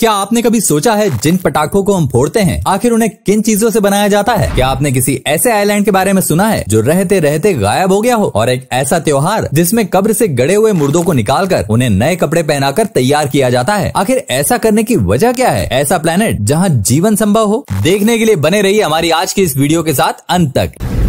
क्या आपने कभी सोचा है जिन पटाखों को हम फोड़ते हैं आखिर उन्हें किन चीजों से बनाया जाता है क्या आपने किसी ऐसे आइलैंड के बारे में सुना है जो रहते रहते गायब हो गया हो और एक ऐसा त्योहार जिसमें कब्र से गड़े हुए मुर्दों को निकालकर उन्हें नए कपड़े पहनाकर तैयार किया जाता है आखिर ऐसा करने की वजह क्या है ऐसा प्लेनेट जहाँ जीवन संभव हो देखने के लिए बने रही हमारी आज की इस वीडियो के साथ अंत तक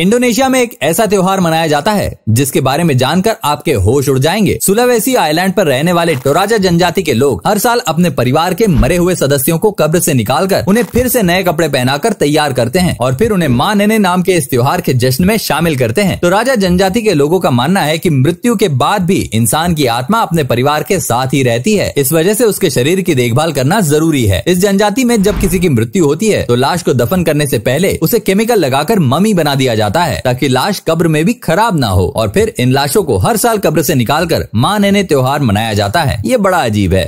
इंडोनेशिया में एक ऐसा त्योहार मनाया जाता है जिसके बारे में जानकर आपके होश उड़ जाएंगे सुलावेसी आइलैंड पर रहने वाले टोराजा जनजाति के लोग हर साल अपने परिवार के मरे हुए सदस्यों को कब्र से निकालकर उन्हें फिर से नए कपड़े पहनाकर तैयार करते हैं और फिर उन्हें माँ नैने नाम के इस त्योहार के जश्न में शामिल करते हैं तो राजा जनजाति के लोगों का मानना है की मृत्यु के बाद भी इंसान की आत्मा अपने परिवार के साथ ही रहती है इस वजह ऐसी उसके शरीर की देखभाल करना जरूरी है इस जनजाति में जब किसी की मृत्यु होती है तो लाश को दफन करने ऐसी पहले उसे केमिकल लगाकर ममी बना दिया जाता जाता है ताकि लाश कब्र में भी खराब ना हो और फिर इन लाशों को हर साल कब्र से निकालकर मां नैने त्योहार मनाया जाता है ये बड़ा अजीब है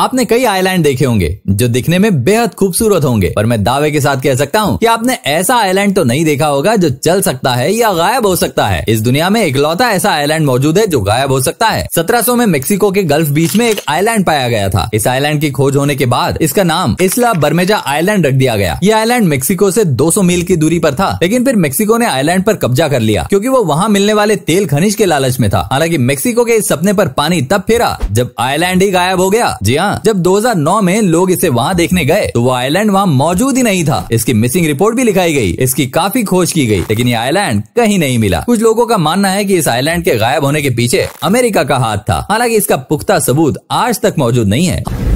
आपने कई आइलैंड देखे होंगे जो दिखने में बेहद खूबसूरत होंगे पर मैं दावे के साथ कह सकता हूँ कि आपने ऐसा आइलैंड तो नहीं देखा होगा जो चल सकता है या गायब हो सकता है इस दुनिया में इकलौता ऐसा आइलैंड मौजूद है जो गायब हो सकता है सत्रह में मेक्सिको के गल्फ बीच में एक आइलैंड पाया गया था इस आइलैंड की खोज होने के बाद इसका नाम इसला बर्मेजा आइलैंड रख दिया गया यह आइलैंड मेक्सिको से 200 मील की दूरी पर था लेकिन फिर मेक्सिको ने आइलैंड पर कब्जा कर लिया क्योंकि वो वहाँ मिलने वाले तेल खनिज के लालच में था हालांकि मेक्सिको के इस सपने पर पानी तब फेरा जब आइलैंड ही गायब हो गया जी हाँ जब 2009 में लोग इसे वहाँ देखने गए तो वो आइलैंड वहाँ मौजूद ही नहीं था इसकी मिसिंग रिपोर्ट भी लिखाई गई इसकी काफी खोज की गई लेकिन ये आइलैंड कहीं नहीं मिला कुछ लोगों का मानना है की इस आइलैंड के गायब होने के पीछे अमेरिका का हाथ था हालांकि इसका पुख्ता सबूत आज तक मौजूद नहीं है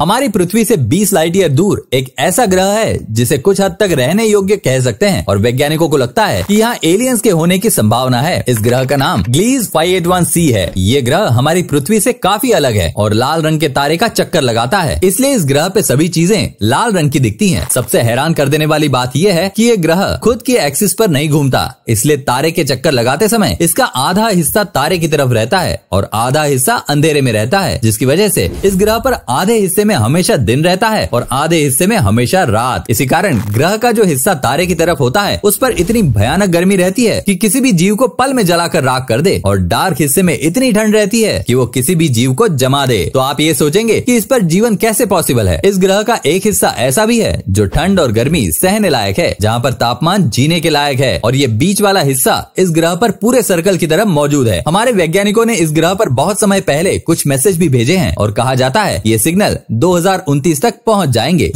हमारी पृथ्वी से 20 लाइट ईयर दूर एक ऐसा ग्रह है जिसे कुछ हद तक रहने योग्य कह सकते हैं और वैज्ञानिकों को लगता है कि यहाँ एलियंस के होने की संभावना है इस ग्रह का नाम ग्लीज सी है ये ग्रह हमारी पृथ्वी से काफी अलग है और लाल रंग के तारे का चक्कर लगाता है इसलिए इस ग्रह पे सभी चीजें लाल रंग की दिखती है सबसे हैरान कर देने वाली बात यह है की ये ग्रह खुद के एक्सिस पर नहीं घूमता इसलिए तारे के चक्कर लगाते समय इसका आधा हिस्सा तारे की तरफ रहता है और आधा हिस्सा अंधेरे में रहता है जिसकी वजह से इस ग्रह पर आधे हिस्से में हमेशा दिन रहता है और आधे हिस्से में हमेशा रात इसी कारण ग्रह का जो हिस्सा तारे की तरफ होता है उस पर इतनी भयानक गर्मी रहती है कि किसी भी जीव को पल में जलाकर राख कर दे और डार्क हिस्से में इतनी ठंड रहती है कि वो किसी भी जीव को जमा दे तो आप ये सोचेंगे कि इस पर जीवन कैसे पॉसिबल है इस ग्रह का एक हिस्सा ऐसा भी है जो ठंड और गर्मी सहने लायक है जहाँ पर तापमान जीने के लायक है और ये बीच वाला हिस्सा इस ग्रह पर पूरे सर्कल की तरफ मौजूद है हमारे वैज्ञानिकों ने इस ग्रह पर बहुत समय पहले कुछ मैसेज भी भेजे हैं और कहा जाता है ये सिग्नल दो तक पहुंच जाएंगे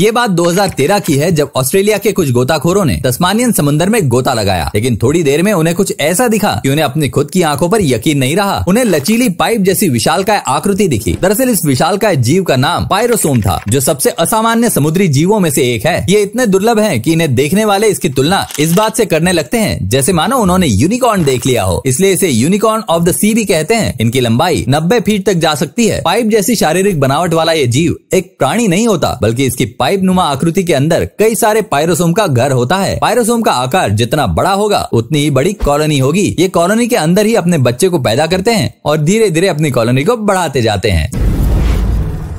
ये बात 2013 की है जब ऑस्ट्रेलिया के कुछ गोताखोरों ने तस्मानियन समुद्र में गोता लगाया लेकिन थोड़ी देर में उन्हें कुछ ऐसा दिखा कि उन्हें अपनी खुद की आंखों पर यकीन नहीं रहा उन्हें लचीली पाइप जैसी विशाल का आकृति दिखी दरअसल इस विशाल का जीव का नाम पायरोसोम था जो सबसे असामान्य समुद्री जीवों में से एक है ये इतने दुर्लभ है की इन्हें देखने वाले इसकी तुलना इस बात ऐसी करने लगते हैं जैसे मानो उन्होंने यूनिकॉर्न देख लिया हो इसलिए इसे यूनिकॉर्न ऑफ द सी भी कहते हैं इनकी लंबाई नब्बे फीट तक जा सकती है पाइप जैसी शारीरिक बनावट वाला ये जीव एक प्राणी नहीं होता बल्कि इसकी पाइप नुमा आकृति के अंदर कई सारे पायरोसोम का घर होता है पायरोसोम का आकार जितना बड़ा होगा उतनी ही बड़ी कॉलोनी होगी ये कॉलोनी के अंदर ही अपने बच्चे को पैदा करते हैं और धीरे धीरे अपनी कॉलोनी को बढ़ाते जाते हैं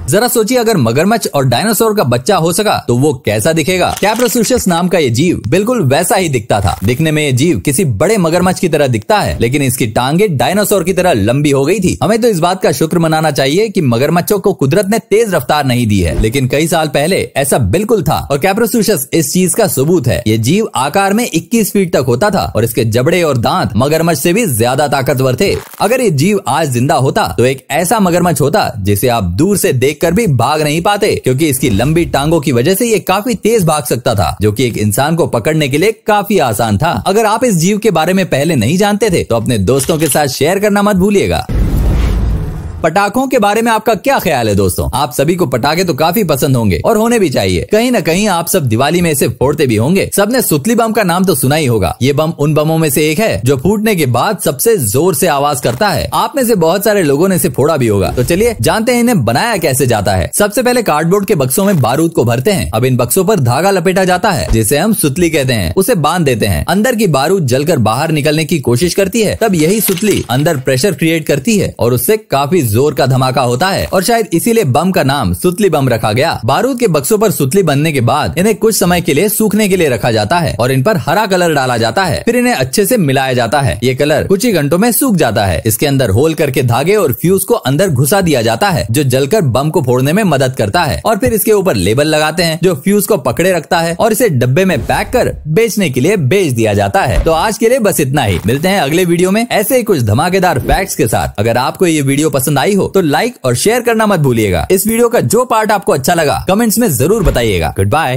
जरा सोचिए अगर मगरमच्छ और डायनासोर का बच्चा हो सका तो वो कैसा दिखेगा कैप्रोसुशियस नाम का ये जीव बिल्कुल वैसा ही दिखता था दिखने में ये जीव किसी बड़े मगरमच्छ की तरह दिखता है लेकिन इसकी टांगे डायनासोर की तरह लंबी हो गई थी हमें तो इस बात का शुक्र मनाना चाहिए की मगरमच्छों को कुदरत ने तेज रफ्तार नहीं दी है लेकिन कई साल पहले ऐसा बिल्कुल था और कैप्रोसुशियस इस चीज का सबूत है ये जीव आकार में इक्कीस फीट तक होता था और इसके जबड़े और दांत मगरमच्छ से भी ज्यादा ताकतवर थे अगर ये जीव आज जिंदा होता तो एक ऐसा मगरमच्छ होता जिसे आप दूर से देख देखकर भी भाग नहीं पाते क्योंकि इसकी लंबी टांगों की वजह से ये काफी तेज भाग सकता था जो कि एक इंसान को पकड़ने के लिए काफी आसान था अगर आप इस जीव के बारे में पहले नहीं जानते थे तो अपने दोस्तों के साथ शेयर करना मत भूलिएगा पटाखों के बारे में आपका क्या ख्याल है दोस्तों आप सभी को पटाखे तो काफी पसंद होंगे और होने भी चाहिए कहीं ना कहीं आप सब दिवाली में इसे फोड़ते भी होंगे सबने सुतली बम का नाम तो सुना ही होगा ये बम उन बमों में से एक है जो फूटने के बाद सबसे जोर से आवाज करता है आप में से बहुत सारे लोगों ने इसे फोड़ा भी होगा तो चलिए जानते हैं इन्हें बनाया कैसे जाता है सबसे पहले कार्डबोर्ड के बक्सों में बारूद को भरते हैं अब इन बक्सों पर धागा लपेटा जाता है जिसे हम सुतली कहते हैं उसे बांध देते हैं अंदर की बारूद जलकर बाहर निकलने की कोशिश करती है तब यही सुतली अंदर प्रेशर क्रिएट करती है और उससे काफी जोर का धमाका होता है और शायद इसीलिए बम का नाम सुतली बम रखा गया बारूद के बक्सों पर सुतली बनने के बाद इन्हें कुछ समय के लिए सूखने के लिए रखा जाता है और इन पर हरा कलर डाला जाता है फिर इन्हें अच्छे से मिलाया जाता है ये कलर कुछ ही घंटों में सूख जाता है इसके अंदर होल करके धागे और फ्यूज को अंदर घुसा दिया जाता है जो जलकर बम को फोड़ने में मदद करता है और फिर इसके ऊपर लेबल लगाते हैं जो फ्यूज को पकड़े रखता है और इसे डब्बे में पैक कर बेचने के लिए बेच दिया जाता है तो आज के लिए बस इतना ही मिलते हैं अगले वीडियो में ऐसे ही कुछ धमाकेदार फैक्ट्स के साथ अगर आपको ये वीडियो पसंद पसंद आई हो तो लाइक और शेयर करना मत भूलिएगा इस वीडियो का जो पार्ट आपको अच्छा लगा कमेंट्स में जरूर बताइएगा गुड बाय